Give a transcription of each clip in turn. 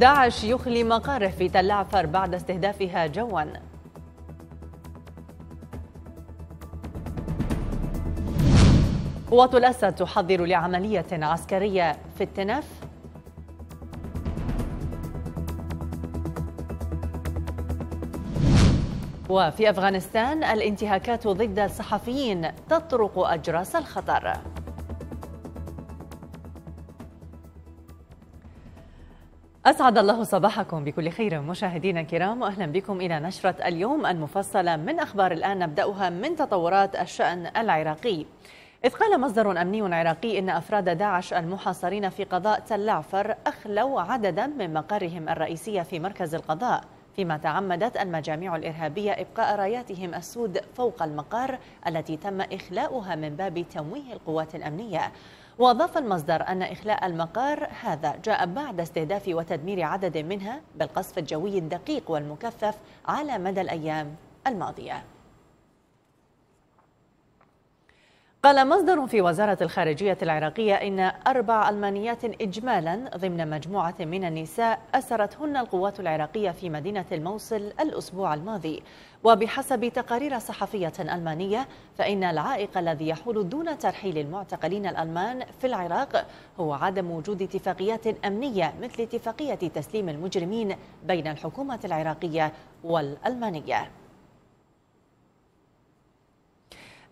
داعش يخلي مقره في تل عفر بعد استهدافها جوا قوات الأسد تحضر لعملية عسكرية في التنف وفي أفغانستان الانتهاكات ضد الصحفيين تطرق أجراس الخطر أسعد الله صباحكم بكل خير مشاهدينا الكرام وأهلا بكم إلى نشرة اليوم المفصلة من أخبار الآن نبدأها من تطورات الشأن العراقي إذ قال مصدر أمني عراقي إن أفراد داعش المحاصرين في قضاء تل عفر أخلوا عددا من مقرهم الرئيسية في مركز القضاء فيما تعمدت المجاميع الإرهابية إبقاء راياتهم السود فوق المقر التي تم إخلاؤها من باب تمويه القوات الأمنية وأضاف المصدر أن إخلاء المقار هذا جاء بعد استهداف وتدمير عدد منها بالقصف الجوي الدقيق والمكثف على مدى الأيام الماضية قال مصدر في وزارة الخارجية العراقية إن أربع ألمانيات إجمالا ضمن مجموعة من النساء أسرتهن القوات العراقية في مدينة الموصل الأسبوع الماضي وبحسب تقارير صحفية ألمانية فإن العائق الذي يحول دون ترحيل المعتقلين الألمان في العراق هو عدم وجود اتفاقيات أمنية مثل اتفاقية تسليم المجرمين بين الحكومة العراقية والألمانية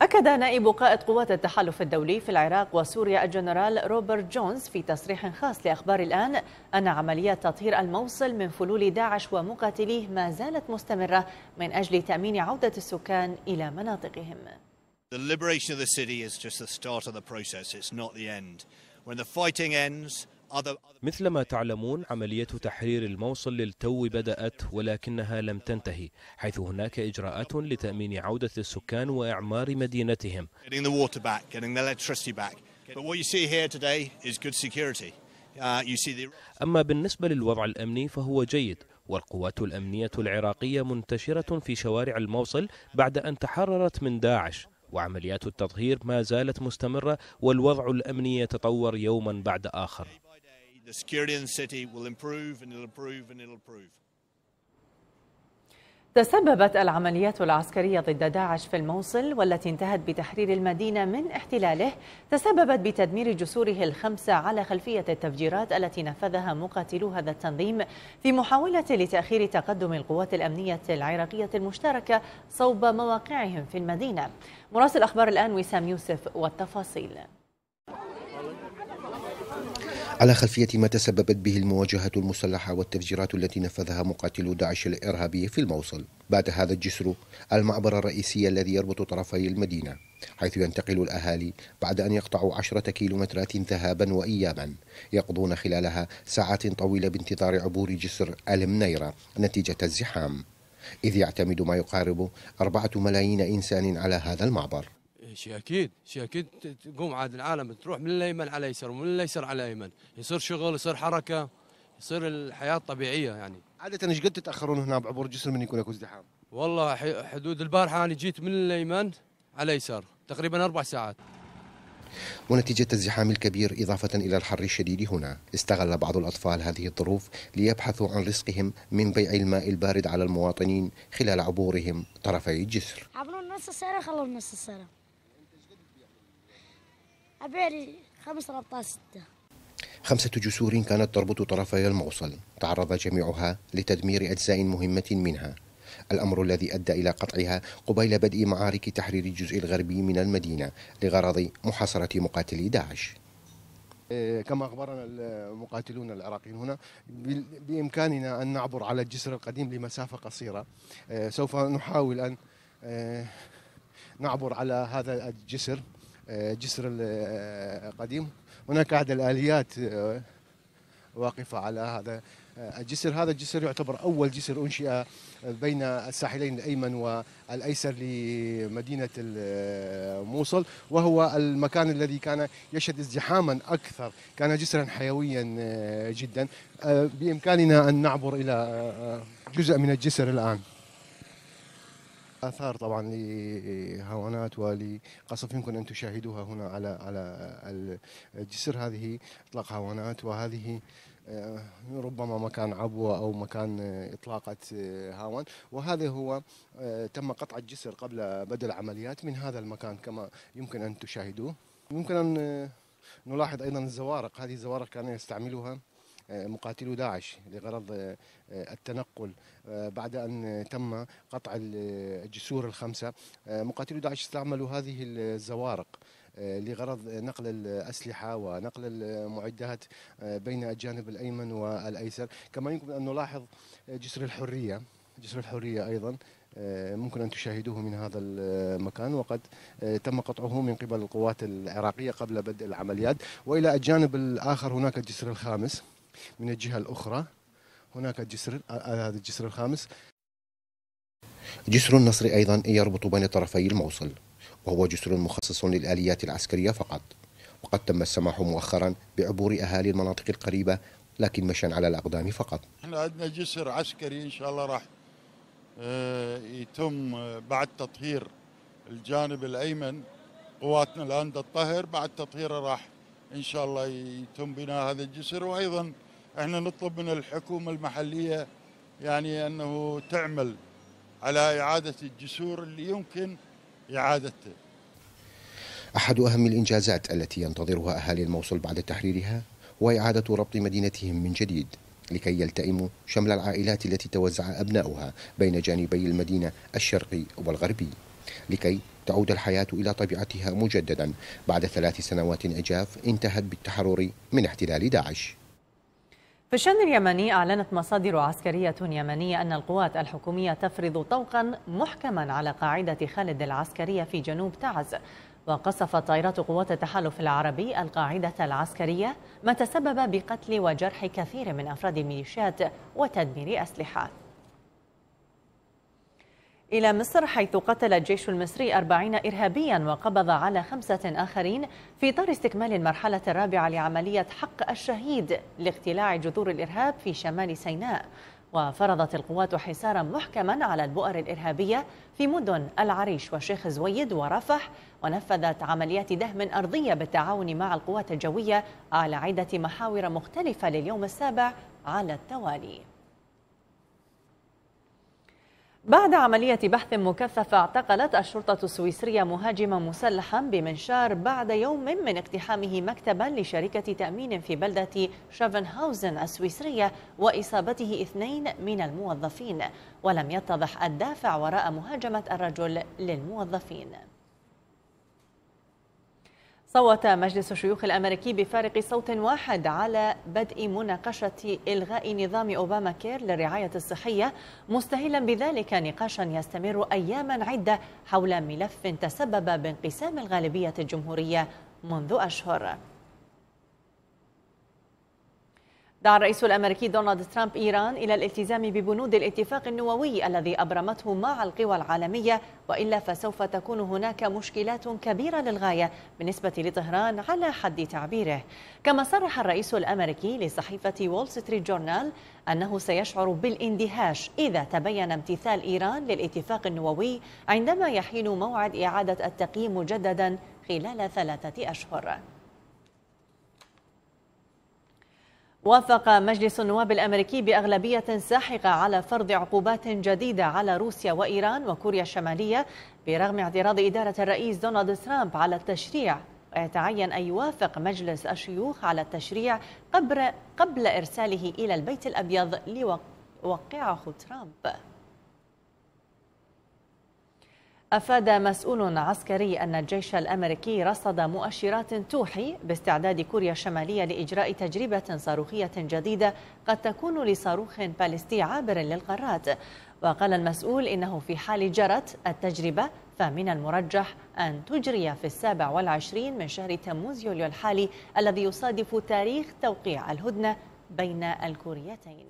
أكد نائب قائد قوات التحالف الدولي في العراق وسوريا الجنرال روبرت جونز في تصريح خاص لأخبار الآن أن عمليات تطهير الموصل من فلول داعش ومقاتليه ما زالت مستمرة من أجل تأمين عودة السكان إلى مناطقهم. The liberation of the city is just the start of the process. It's not the end. When the fighting ends, مثل ما تعلمون عملية تحرير الموصل للتو بدأت ولكنها لم تنتهي حيث هناك إجراءات لتأمين عودة السكان وإعمار مدينتهم uh, أما بالنسبة للوضع الأمني فهو جيد والقوات الأمنية العراقية منتشرة في شوارع الموصل بعد أن تحررت من داعش وعمليات التطهير ما زالت مستمرة والوضع الأمني يتطور يوما بعد آخر. the security in the city will improve and it'll improve and it'll improve. تسببت العمليات العسكرية ضد داعش في الموصل والتي انتهت بتحرير المدينة من احتلاله تسببت بتدمير جسوره الخمسة على خلفية التفجيرات التي نفذها مقاتلو هذا التنظيم في محاولة لتأخير تقدم القوات الأمنية العراقية المشتركة صوب مواقعهم في المدينة مراسل أخبار الآن وسام يوسف والتفاصيل على خلفية ما تسببت به المواجهة المسلحة والتفجيرات التي نفذها مقاتلو داعش الإرهابي في الموصل بات هذا الجسر المعبر الرئيسي الذي يربط طرفي المدينة حيث ينتقل الأهالي بعد أن يقطعوا عشرة كيلومترات ذهابا وإيابا يقضون خلالها ساعات طويلة بانتظار عبور جسر المنيرة نتيجة الزحام إذ يعتمد ما يقارب أربعة ملايين إنسان على هذا المعبر شيء اكيد شيء اكيد تقوم عاد العالم تروح من الايمن على يسر ومن اليسار على الايمن يصير شغل يصير حركه يصير الحياه طبيعيه يعني عاده ايش قد تتاخرون هنا بعبور الجسر من يكون اكو ازدحام؟ والله حدود البارحه انا جيت من الايمن على يسار تقريبا اربع ساعات ونتيجة الزحام الكبير إضافة إلى الحر الشديد هنا استغل بعض الأطفال هذه الظروف ليبحثوا عن رزقهم من بيع الماء البارد على المواطنين خلال عبورهم طرفي الجسر عبروا نص السيارة خلوا نص السيارة أبيع لي خمس ربطات ستة خمسة جسور كانت تربط طرفي الموصل تعرض جميعها لتدمير أجزاء مهمة منها الأمر الذي أدى إلى قطعها قبيل بدء معارك تحرير الجزء الغربي من المدينة لغرض محاصرة مقاتلي داعش إيه، كما أخبرنا المقاتلون العراقيين هنا بإمكاننا أن نعبر على الجسر القديم لمسافة قصيرة إيه، سوف نحاول أن إيه، نعبر على هذا الجسر آه، جسر القديم آه، هناك عدد الآليات آه، واقفة على هذا الجسر هذا الجسر يعتبر أول جسر أنشئ بين الساحلين الأيمن والأيسر لمدينة الموصل وهو المكان الذي كان يشهد ازدحاما أكثر كان جسرا حيويا جدا بإمكاننا أن نعبر إلى جزء من الجسر الآن اثار طبعا لهوانات ولقصف يمكن ان تشاهدوها هنا على على الجسر هذه اطلاق هوانات وهذه آه، ربما مكان عبوة أو مكان إطلاقة آه، هاون وهذا هو آه، تم قطع الجسر قبل بدء العمليات من هذا المكان كما يمكن أن تشاهدوه يمكن أن نلاحظ أيضا الزوارق هذه الزوارق كانوا يستعملوها آه، مقاتلو داعش لغرض آه، آه، التنقل بعد أن تم قطع الجسور الخمسة مقاتلو داعش استعملوا هذه الزوارق لغرض نقل الأسلحة ونقل المعدات بين الجانب الأيمن والأيسر كما يمكن أن نلاحظ جسر الحرية جسر الحرية أيضا ممكن أن تشاهدوه من هذا المكان وقد تم قطعه من قبل القوات العراقية قبل بدء العمليات وإلى الجانب الآخر هناك الجسر الخامس من الجهة الأخرى هناك الجسر آه، هذا الجسر الخامس جسر النصر أيضا يربط بين طرفي الموصل وهو جسر مخصص للآليات العسكرية فقط وقد تم السماح مؤخرا بعبور أهالي المناطق القريبة لكن مشان على الأقدام فقط احنا عندنا جسر عسكري إن شاء الله راح آه، يتم آه، بعد تطهير الجانب الأيمن قواتنا الآن الطهر بعد تطهيره راح إن شاء الله يتم بناء هذا الجسر وأيضا احنا نطلب من الحكومه المحليه يعني انه تعمل على اعاده الجسور اللي يمكن اعادته. احد اهم الانجازات التي ينتظرها اهالي الموصل بعد تحريرها هو اعاده ربط مدينتهم من جديد لكي يلتئموا شمل العائلات التي توزع ابناؤها بين جانبي المدينه الشرقي والغربي لكي تعود الحياه الى طبيعتها مجددا بعد ثلاث سنوات عجاف انتهت بالتحرر من احتلال داعش. في الشأن اليمني أعلنت مصادر عسكرية يمنية أن القوات الحكومية تفرض طوقا محكما على قاعدة خالد العسكرية في جنوب تعز وقصفت طائرات قوات التحالف العربي القاعدة العسكرية ما تسبب بقتل وجرح كثير من أفراد الميليشيات وتدمير أسلحة إلى مصر حيث قتل الجيش المصري أربعين إرهابيا وقبض على خمسة آخرين في إطار استكمال المرحلة الرابعة لعملية حق الشهيد لاقتلاع جذور الإرهاب في شمال سيناء وفرضت القوات حصارا محكما على البؤر الإرهابية في مدن العريش وشيخ زويد ورفح ونفذت عمليات دهم أرضية بالتعاون مع القوات الجوية على عدة محاور مختلفة لليوم السابع على التوالي بعد عملية بحث مكثفة اعتقلت الشرطة السويسرية مهاجما مسلحا بمنشار بعد يوم من اقتحامه مكتبا لشركة تأمين في بلدة شافنهاوزن السويسرية وإصابته اثنين من الموظفين ولم يتضح الدافع وراء مهاجمة الرجل للموظفين صوت مجلس الشيوخ الأمريكي بفارق صوت واحد على بدء مناقشة إلغاء نظام أوباما كير للرعاية الصحية مستهلا بذلك نقاشا يستمر أياما عدة حول ملف تسبب بانقسام الغالبية الجمهورية منذ أشهر دعا الرئيس الامريكي دونالد ترامب ايران الى الالتزام ببنود الاتفاق النووي الذي ابرمته مع القوى العالميه والا فسوف تكون هناك مشكلات كبيره للغايه بالنسبه لطهران على حد تعبيره كما صرح الرئيس الامريكي لصحيفه وول ستريت جورنال انه سيشعر بالاندهاش اذا تبين امتثال ايران للاتفاق النووي عندما يحين موعد اعاده التقييم مجددا خلال ثلاثه اشهر وافق مجلس النواب الامريكي باغلبيه ساحقه على فرض عقوبات جديده على روسيا وايران وكوريا الشماليه برغم اعتراض اداره الرئيس دونالد ترامب على التشريع ويتعين ان يوافق مجلس الشيوخ على التشريع قبل قبل ارساله الى البيت الابيض ليوقعه ترامب أفاد مسؤول عسكري أن الجيش الأمريكي رصد مؤشرات توحي باستعداد كوريا الشمالية لإجراء تجربة صاروخية جديدة قد تكون لصاروخ باليستي عابر للقارات وقال المسؤول إنه في حال جرت التجربة فمن المرجح أن تجري في السابع والعشرين من شهر تموز يوليو الحالي الذي يصادف تاريخ توقيع الهدنة بين الكوريتين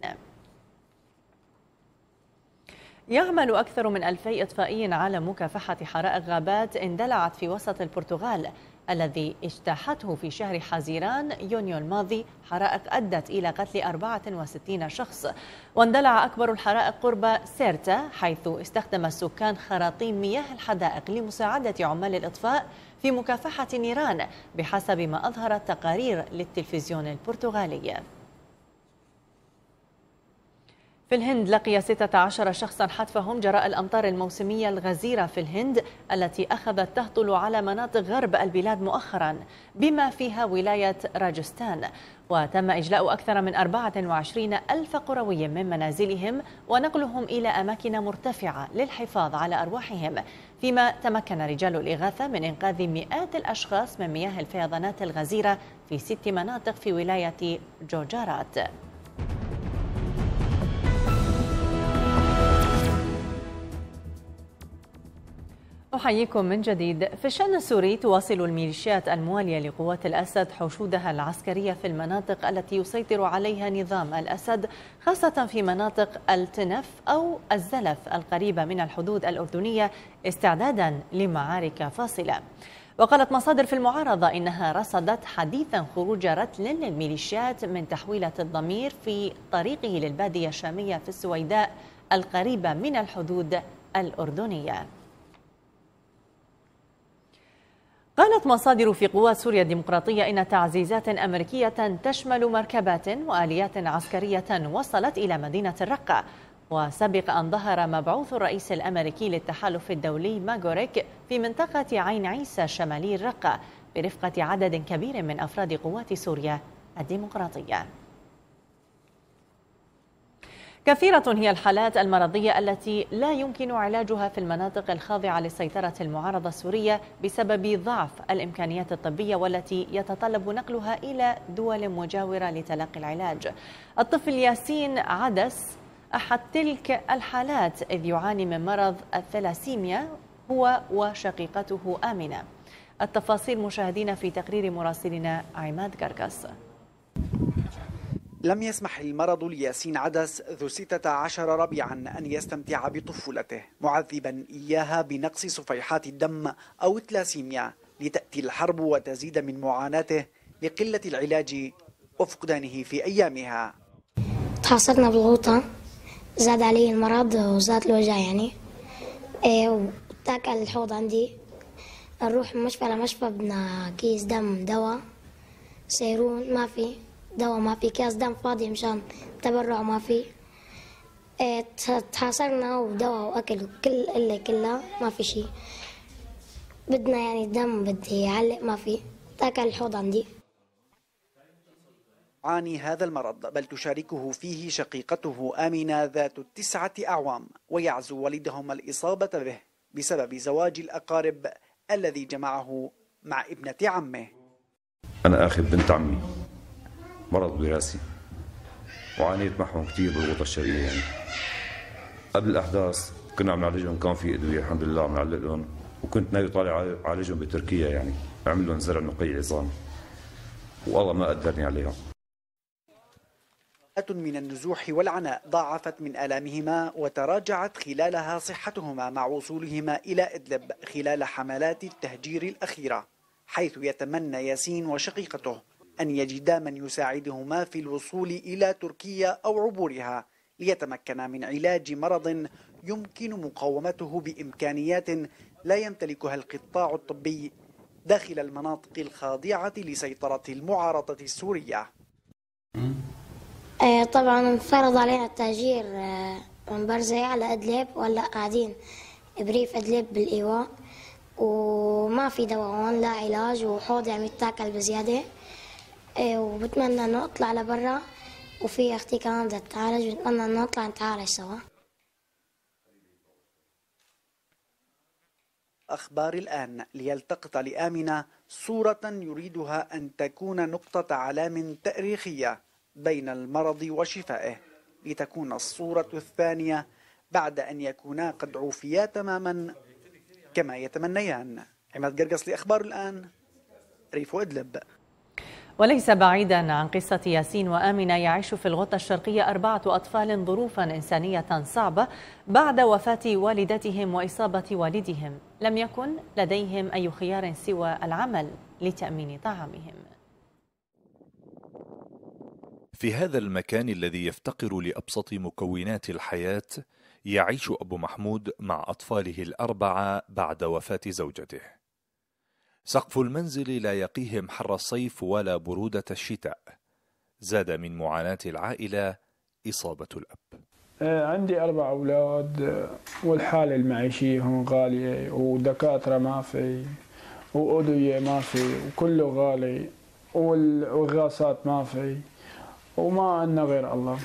يعمل أكثر من ألفي إطفائي على مكافحة حرائق غابات اندلعت في وسط البرتغال الذي اجتاحته في شهر حزيران يونيو الماضي حرائق أدت إلى قتل 64 شخص واندلع أكبر الحرائق قرب سيرتا حيث استخدم السكان خراطيم مياه الحدائق لمساعدة عمال الإطفاء في مكافحة النيران بحسب ما أظهرت تقارير للتلفزيون البرتغالي في الهند لقي 16 شخصا حتفهم جراء الأمطار الموسمية الغزيرة في الهند التي أخذت تهطل على مناطق غرب البلاد مؤخرا بما فيها ولاية راجستان وتم إجلاء أكثر من 24 ألف قروي من منازلهم ونقلهم إلى أماكن مرتفعة للحفاظ على أرواحهم فيما تمكن رجال الإغاثة من إنقاذ مئات الأشخاص من مياه الفيضانات الغزيرة في ست مناطق في ولاية جوجارات أحييكم من جديد في الشأن السوري تواصل الميليشيات الموالية لقوات الأسد حشودها العسكرية في المناطق التي يسيطر عليها نظام الأسد خاصة في مناطق التنف أو الزلف القريبة من الحدود الأردنية استعدادا لمعارك فاصلة وقالت مصادر في المعارضة إنها رصدت حديثا خروج رتل للميليشيات من تحويلة الضمير في طريقه للبادية الشامية في السويداء القريبة من الحدود الأردنية قالت مصادر في قوات سوريا الديمقراطية إن تعزيزات أمريكية تشمل مركبات وآليات عسكرية وصلت إلى مدينة الرقة وسبق أن ظهر مبعوث الرئيس الأمريكي للتحالف الدولي ماغوريك في منطقة عين عيسى شمالي الرقة برفقة عدد كبير من أفراد قوات سوريا الديمقراطية كثيرة هي الحالات المرضية التي لا يمكن علاجها في المناطق الخاضعة لسيطرة المعارضة السورية بسبب ضعف الإمكانيات الطبية والتي يتطلب نقلها إلى دول مجاورة لتلقي العلاج. الطفل ياسين عدس أحد تلك الحالات إذ يعاني من مرض الثلاسيميا هو وشقيقته آمنة. التفاصيل مشاهدينا في تقرير مراسلنا عماد قرقص. لم يسمح المرض لياسين عدس ذو 16 ربيعا أن يستمتع بطفولته معذبا إياها بنقص صفيحات الدم أو التلاسيميا لتأتي الحرب وتزيد من معاناته لقلة العلاج وفقدانه في أيامها تحصلنا بالغوطة زاد علي المرض وزاد الوجع يعني إيه، وتاكل الحوض عندي نروح مشفى لمشفى بدنا كيس دم دواء سيرون ما في دواء ما في كاس دم فاضي مشان تبرع ما في إيه، تحاصرنا ودواء واكل وكل اللي كلها ما في شيء بدنا يعني دم بدي يعلق ما في تاكل الحوض عندي عاني هذا المرض بل تشاركه فيه شقيقته آمنة ذات التسعة أعوام ويعزو والدهما الإصابة به بسبب زواج الأقارب الذي جمعه مع ابنة عمه أنا أخذ بنت عمي مرض براسي وعانيت معهم كثير بالغوطة الشرقية يعني قبل الأحداث كنا عم نعالجهم كان في أدوية الحمد لله عم نعلقهم وكنت ناوي طالع عالجهم بتركيا يعني أعمل لهم زرع نقي عظام والله ما قدرني عليهم من النزوح والعناء ضاعفت من آلامهما وتراجعت خلالها صحتهما مع وصولهما إلى إدلب خلال حملات التهجير الأخيرة حيث يتمنى ياسين وشقيقته أن يجدا من يساعدهما في الوصول إلى تركيا أو عبورها ليتمكنا من علاج مرض يمكن مقاومته بإمكانيات لا يمتلكها القطاع الطبي داخل المناطق الخاضعة لسيطرة المعارضة السورية آه، طبعا انفرض علينا التهجير آه، من برزي على أدلب ولا قاعدين بريف أدلب بالإيواء وما في دواء لا علاج وحوض عم يعني يتاكل بزيادة إيه، وبتمنى انه اطلع لبرا وفي اختي كمان بدها تتعالج بتمنى انه نطلع نتعالج سوا أخبار الآن ليلتقط لآمنة صورة يريدها أن تكون نقطة علام تاريخية بين المرض وشفائه لتكون الصورة الثانية بعد أن يكونا قد عوفيا تماما كما يتمنيان عماد قرقص لأخبار الآن ريف إدلب وليس بعيدا عن قصة ياسين وآمنة يعيش في الغوطة الشرقية أربعة أطفال ظروفا إنسانية صعبة بعد وفاة والدتهم وإصابة والدهم لم يكن لديهم أي خيار سوى العمل لتأمين طعامهم في هذا المكان الذي يفتقر لأبسط مكونات الحياة يعيش أبو محمود مع أطفاله الأربعة بعد وفاة زوجته سقف المنزل لا يقيهم حر الصيف ولا برودة الشتاء زاد من معاناة العائلة إصابة الأب آه، عندي أربع أولاد آه، والحالة المعيشية هم غالية ودكاترة ما في وأدوية ما في وكله غالي والغاسات ما في وما عندنا غير الله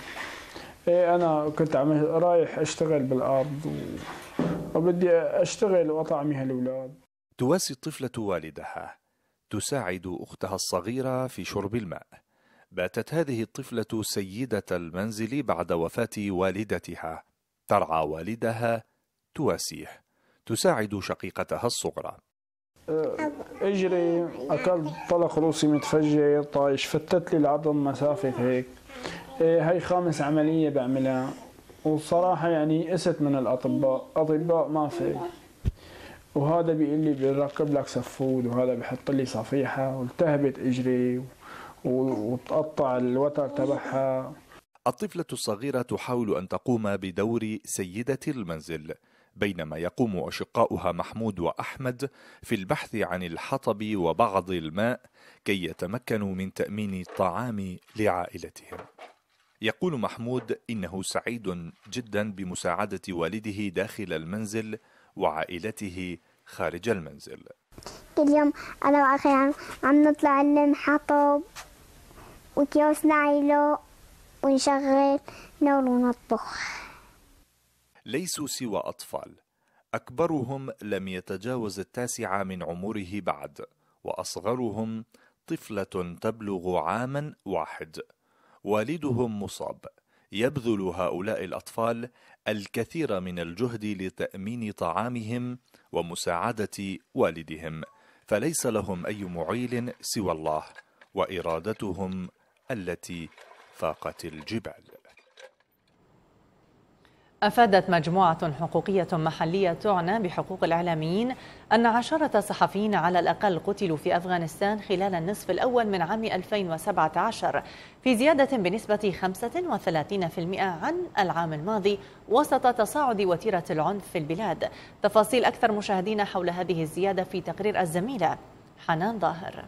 إيه أنا كنت عم رايح أشتغل بالأرض وبدي أشتغل وأطعمي هالأولاد تواسي الطفلة والدها، تساعد أختها الصغيرة في شرب الماء. باتت هذه الطفلة سيدة المنزل بعد وفاة والدتها، ترعى والدها، تواسيه، تساعد شقيقتها الصغرى. اجري اكلت طلق روسي متفجر طايش فتت لي العظم مسافه هيك إيه، هاي خامس عمليه بعملها والصراحه يعني قست من الاطباء اطباء ما في وهذا بيقول لي بيركب لك سفود وهذا بحط لي صفيحه والتهبت اجري وتقطع الوتر تبعها الطفلة الصغيرة تحاول أن تقوم بدور سيدة المنزل بينما يقوم أشقاؤها محمود وأحمد في البحث عن الحطب وبعض الماء كي يتمكنوا من تأمين الطعام لعائلتهم يقول محمود إنه سعيد جدا بمساعدة والده داخل المنزل وعائلته خارج المنزل كل يوم أنا وأخي عم, نطلع نطلع حطب وكيوس نعيله ونشغل نور ونطبخ ليسوا سوى أطفال أكبرهم لم يتجاوز التاسعة من عمره بعد وأصغرهم طفلة تبلغ عاما واحد والدهم مصاب يبذل هؤلاء الأطفال الكثير من الجهد لتأمين طعامهم ومساعدة والدهم، فليس لهم أي معيل سوى الله وإرادتهم التي فاقت الجبال. أفادت مجموعة حقوقية محلية تعنى بحقوق الإعلاميين أن عشرة صحفيين على الأقل قتلوا في أفغانستان خلال النصف الأول من عام 2017 في زيادة بنسبة 35% عن العام الماضي وسط تصاعد وتيرة العنف في البلاد تفاصيل أكثر مشاهدين حول هذه الزيادة في تقرير الزميلة حنان ظاهر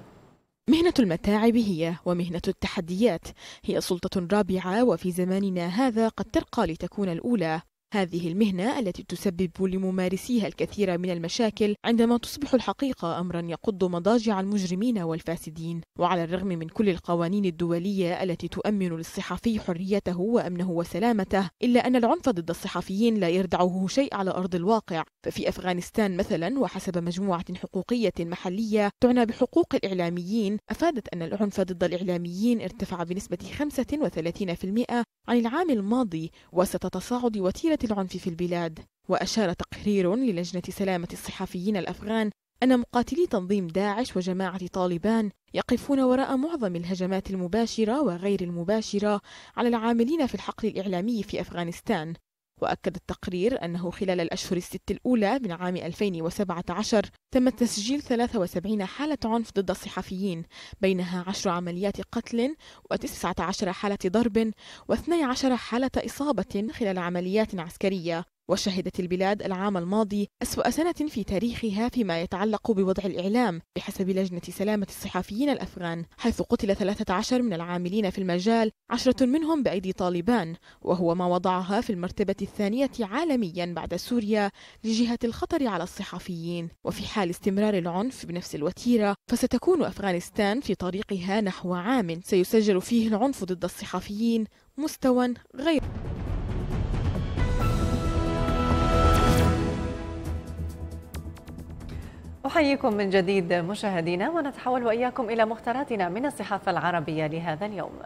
مهنة المتاعب هي ومهنة التحديات هي سلطة رابعة وفي زماننا هذا قد ترقى لتكون الأولى هذه المهنة التي تسبب لممارسيها الكثير من المشاكل عندما تصبح الحقيقة أمرا يقض مضاجع المجرمين والفاسدين وعلى الرغم من كل القوانين الدولية التي تؤمن للصحفي حريته وأمنه وسلامته إلا أن العنف ضد الصحفيين لا يردعه شيء على أرض الواقع ففي أفغانستان مثلا وحسب مجموعة حقوقية محلية تعنى بحقوق الإعلاميين أفادت أن العنف ضد الإعلاميين ارتفع بنسبة 35% عن العام الماضي وسط تصاعد وتيرة العنف في البلاد وأشار تقرير للجنة سلامة الصحفيين الأفغان أن مقاتلي تنظيم داعش وجماعة طالبان يقفون وراء معظم الهجمات المباشرة وغير المباشرة على العاملين في الحقل الإعلامي في أفغانستان وأكد التقرير أنه خلال الأشهر الست الأولى من عام 2017 تم تسجيل 73 حالة عنف ضد الصحفيين بينها 10 عمليات قتل و19 حالة ضرب و12 حالة إصابة خلال عمليات عسكرية وشهدت البلاد العام الماضي أسوأ سنة في تاريخها فيما يتعلق بوضع الإعلام بحسب لجنة سلامة الصحفيين الأفغان حيث قتل 13 من العاملين في المجال عشرة منهم بأيدي طالبان وهو ما وضعها في المرتبة الثانية عالميا بعد سوريا لجهة الخطر على الصحفيين وفي حال استمرار العنف بنفس الوتيرة فستكون أفغانستان في طريقها نحو عام سيسجل فيه العنف ضد الصحفيين مستوى غير أحييكم من جديد مشاهدينا ونتحول وإياكم إلى مختاراتنا من الصحافة العربية لهذا اليوم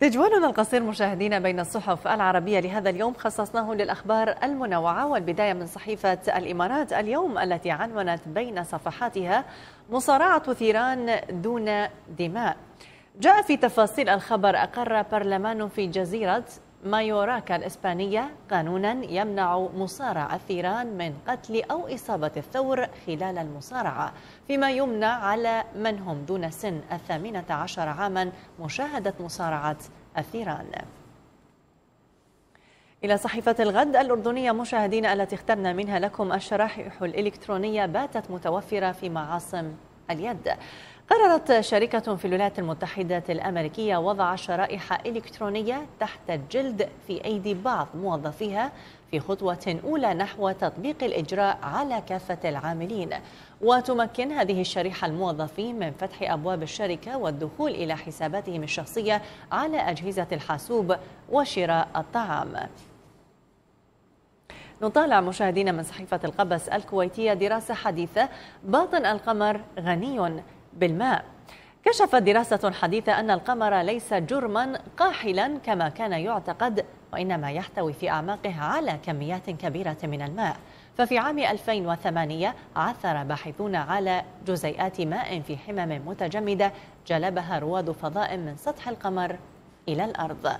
تجوالنا القصير مشاهدينا بين الصحف العربية لهذا اليوم خصصناه للأخبار المنوعة والبداية من صحيفة الإمارات اليوم التي عنونت بين صفحاتها مصارعة ثيران دون دماء جاء في تفاصيل الخبر أقر برلمان في جزيرة مايوراكا الإسبانية قانونا يمنع مصارع الثيران من قتل أو إصابة الثور خلال المصارعة فيما يمنع على من هم دون سن الثامنة عشر عاما مشاهدة مصارعة الثيران إلى صحيفة الغد الأردنية مشاهدين التي اخترنا منها لكم الشرائح الإلكترونية باتت متوفرة في معاصم اليد قررت شركة في الولايات المتحدة الأمريكية وضع شرائح إلكترونية تحت الجلد في أيدي بعض موظفيها في خطوة أولى نحو تطبيق الإجراء على كافة العاملين وتمكن هذه الشريحة الموظفين من فتح أبواب الشركة والدخول إلى حساباتهم الشخصية على أجهزة الحاسوب وشراء الطعام نطالع مشاهدينا من صحيفة القبس الكويتية دراسة حديثة باطن القمر غني بالماء كشفت دراسة حديثة أن القمر ليس جرما قاحلا كما كان يعتقد وإنما يحتوي في أعماقه على كميات كبيرة من الماء ففي عام 2008 عثر باحثون على جزيئات ماء في حمم متجمدة جلبها رواد فضاء من سطح القمر إلى الأرض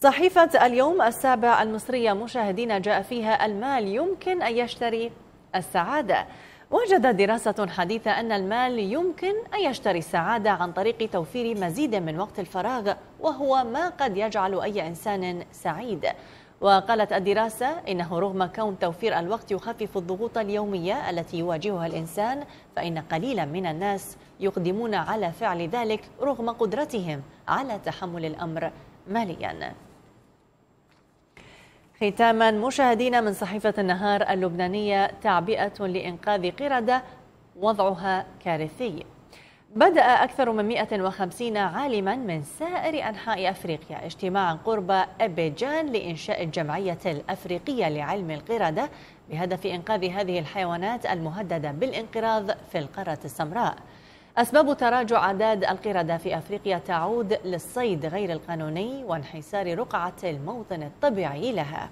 صحيفة اليوم السابع المصرية مشاهدين جاء فيها المال يمكن أن يشتري السعادة وجدت دراسة حديثة أن المال يمكن أن يشتري السعادة عن طريق توفير مزيد من وقت الفراغ وهو ما قد يجعل أي إنسان سعيد وقالت الدراسة إنه رغم كون توفير الوقت يخفف الضغوط اليومية التي يواجهها الإنسان فإن قليلا من الناس يقدمون على فعل ذلك رغم قدرتهم على تحمل الأمر مالياً ختاما مشاهدينا من صحيفة النهار اللبنانية تعبئة لإنقاذ قردة وضعها كارثي بدأ أكثر من 150 عالما من سائر أنحاء أفريقيا اجتماعا قرب أبيجان لإنشاء الجمعية الأفريقية لعلم القردة بهدف إنقاذ هذه الحيوانات المهددة بالانقراض في القارة السمراء أسباب تراجع أعداد القردة في أفريقيا تعود للصيد غير القانوني وانحسار رقعة الموطن الطبيعي لها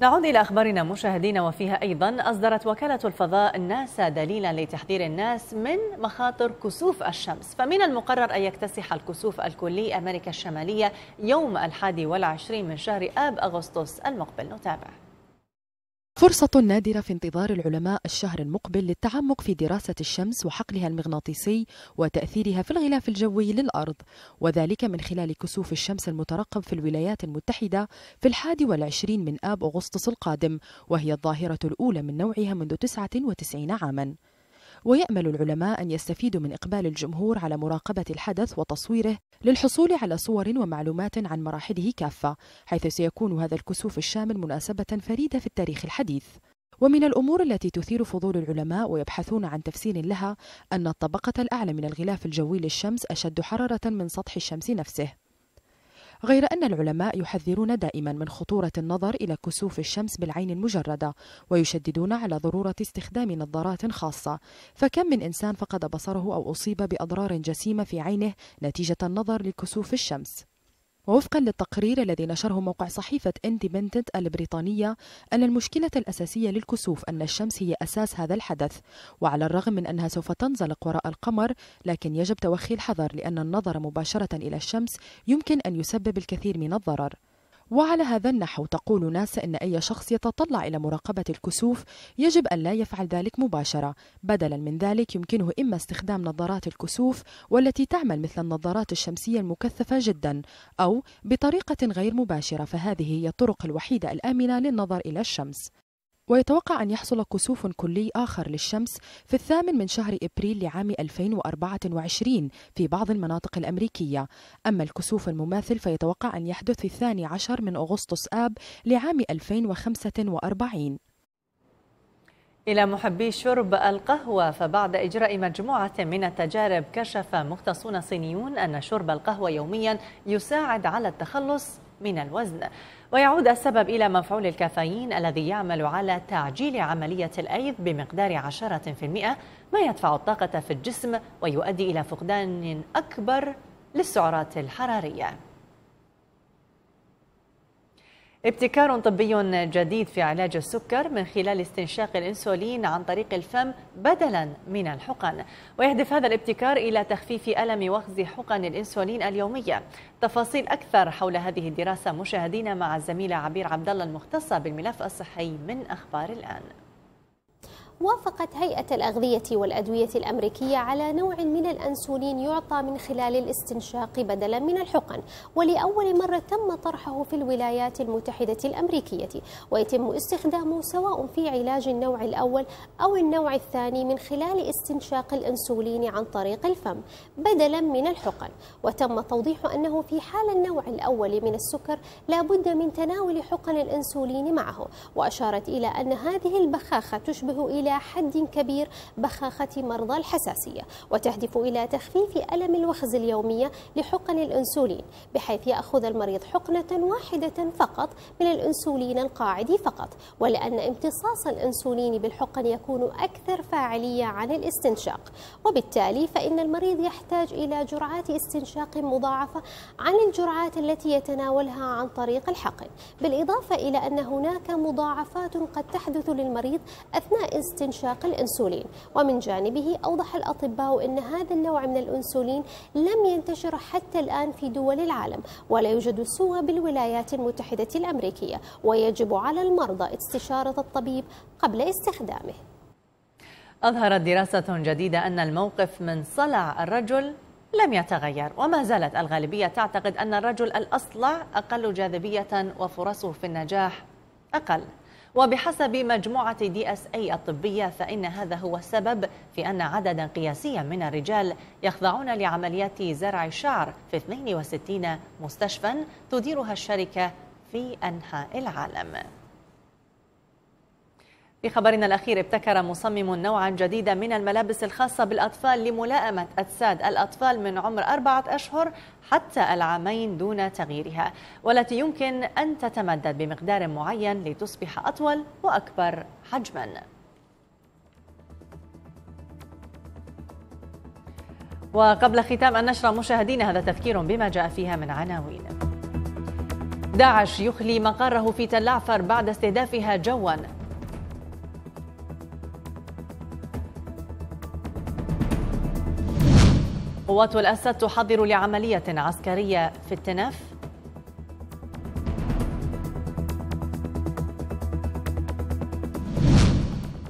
نعود إلى أخبارنا مشاهدينا وفيها أيضا أصدرت وكالة الفضاء ناسا دليلا لتحذير الناس من مخاطر كسوف الشمس فمن المقرر أن يكتسح الكسوف الكلي أمريكا الشمالية يوم الحادي والعشرين من شهر آب أغسطس المقبل نتابع فرصة نادرة في انتظار العلماء الشهر المقبل للتعمق في دراسة الشمس وحقلها المغناطيسي وتأثيرها في الغلاف الجوي للأرض وذلك من خلال كسوف الشمس المترقب في الولايات المتحدة في الحادي والعشرين من آب أغسطس القادم وهي الظاهرة الأولى من نوعها منذ 99 عاماً ويأمل العلماء أن يستفيدوا من إقبال الجمهور على مراقبة الحدث وتصويره للحصول على صور ومعلومات عن مراحله كافة حيث سيكون هذا الكسوف الشامل مناسبة فريدة في التاريخ الحديث ومن الأمور التي تثير فضول العلماء ويبحثون عن تفسير لها أن الطبقة الأعلى من الغلاف الجوي للشمس أشد حرارة من سطح الشمس نفسه غير أن العلماء يحذرون دائما من خطورة النظر إلى كسوف الشمس بالعين المجردة ويشددون على ضرورة استخدام نظارات خاصة فكم من إنسان فقد بصره أو أصيب بأضرار جسيمة في عينه نتيجة النظر لكسوف الشمس ووفقا للتقرير الذي نشره موقع صحيفة اندبندنت البريطانية أن المشكلة الأساسية للكسوف أن الشمس هي أساس هذا الحدث وعلى الرغم من أنها سوف تنزلق وراء القمر لكن يجب توخي الحذر لأن النظر مباشرة إلى الشمس يمكن أن يسبب الكثير من الضرر وعلى هذا النحو تقول ناسا إن أي شخص يتطلع إلى مراقبة الكسوف يجب أن لا يفعل ذلك مباشرة بدلا من ذلك يمكنه إما استخدام نظارات الكسوف والتي تعمل مثل النظارات الشمسية المكثفة جدا أو بطريقة غير مباشرة فهذه هي الطرق الوحيدة الآمنة للنظر إلى الشمس ويتوقع أن يحصل كسوف كلي آخر للشمس في الثامن من شهر إبريل لعام 2024 في بعض المناطق الأمريكية أما الكسوف المماثل فيتوقع أن يحدث في الثاني عشر من أغسطس آب لعام 2045 إلى محبي شرب القهوة فبعد إجراء مجموعة من التجارب كشف مختصون صينيون أن شرب القهوة يوميا يساعد على التخلص من الوزن ويعود السبب إلى مفعول الكافيين الذي يعمل على تعجيل عملية الأيض بمقدار 10% ما يدفع الطاقة في الجسم ويؤدي إلى فقدان أكبر للسعرات الحرارية ابتكار طبي جديد في علاج السكر من خلال استنشاق الانسولين عن طريق الفم بدلا من الحقن ويهدف هذا الابتكار الى تخفيف الم وخز حقن الانسولين اليوميه تفاصيل اكثر حول هذه الدراسه مشاهدينا مع الزميله عبير عبد الله المختصه بالملف الصحي من اخبار الان وافقت هيئة الأغذية والأدوية الأمريكية على نوع من الأنسولين يعطى من خلال الاستنشاق بدلا من الحقن ولأول مرة تم طرحه في الولايات المتحدة الأمريكية ويتم استخدامه سواء في علاج النوع الأول أو النوع الثاني من خلال استنشاق الأنسولين عن طريق الفم بدلا من الحقن وتم توضيح أنه في حال النوع الأول من السكر لابد من تناول حقن الأنسولين معه وأشارت إلى أن هذه البخاخة تشبه إلى إلى حد كبير بخاخة مرضى الحساسية وتهدف إلى تخفيف ألم الوخز اليومية لحقن الأنسولين بحيث يأخذ المريض حقنة واحدة فقط من الأنسولين القاعدي فقط ولأن امتصاص الأنسولين بالحقن يكون أكثر فاعلية عن الاستنشاق وبالتالي فإن المريض يحتاج إلى جرعات استنشاق مضاعفة عن الجرعات التي يتناولها عن طريق الحقن بالإضافة إلى أن هناك مضاعفات قد تحدث للمريض أثناء استنشاق الأنسولين ومن جانبه أوضح الأطباء أن هذا النوع من الأنسولين لم ينتشر حتى الآن في دول العالم ولا يوجد سوى بالولايات المتحدة الأمريكية ويجب على المرضى استشارة الطبيب قبل استخدامه أظهرت دراسة جديدة أن الموقف من صلع الرجل لم يتغير وما زالت الغالبية تعتقد أن الرجل الأصلع أقل جاذبية وفرصه في النجاح أقل وبحسب مجموعة دي اس اي الطبية فإن هذا هو السبب في أن عددا قياسيا من الرجال يخضعون لعمليات زرع الشعر في 62 مستشفى تديرها الشركة في أنحاء العالم في خبرنا الأخير ابتكر مصمم نوعا جديدا من الملابس الخاصة بالأطفال لملائمة أجساد الأطفال من عمر أربعة أشهر حتى العامين دون تغييرها والتي يمكن أن تتمدد بمقدار معين لتصبح أطول وأكبر حجما وقبل ختام النشرة مشاهدينا هذا تفكير بما جاء فيها من عناوين داعش يخلي مقره في تلعفر بعد استهدافها جواً قوات الأسد تحضر لعملية عسكرية في التنف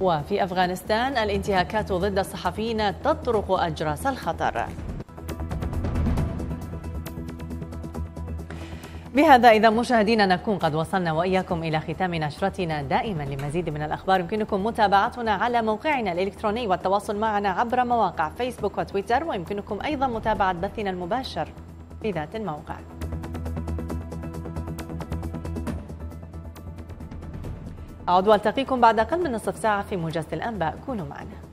وفي أفغانستان الانتهاكات ضد الصحفيين تطرق أجراس الخطر بهذا إذا مشاهدينا نكون قد وصلنا وإياكم إلى ختام نشرتنا دائما لمزيد من الأخبار يمكنكم متابعتنا على موقعنا الإلكتروني والتواصل معنا عبر مواقع فيسبوك وتويتر ويمكنكم أيضا متابعة بثنا المباشر في ذات الموقع أعود وألتقيكم بعد أقل من نصف ساعة في موجز الأنباء كونوا معنا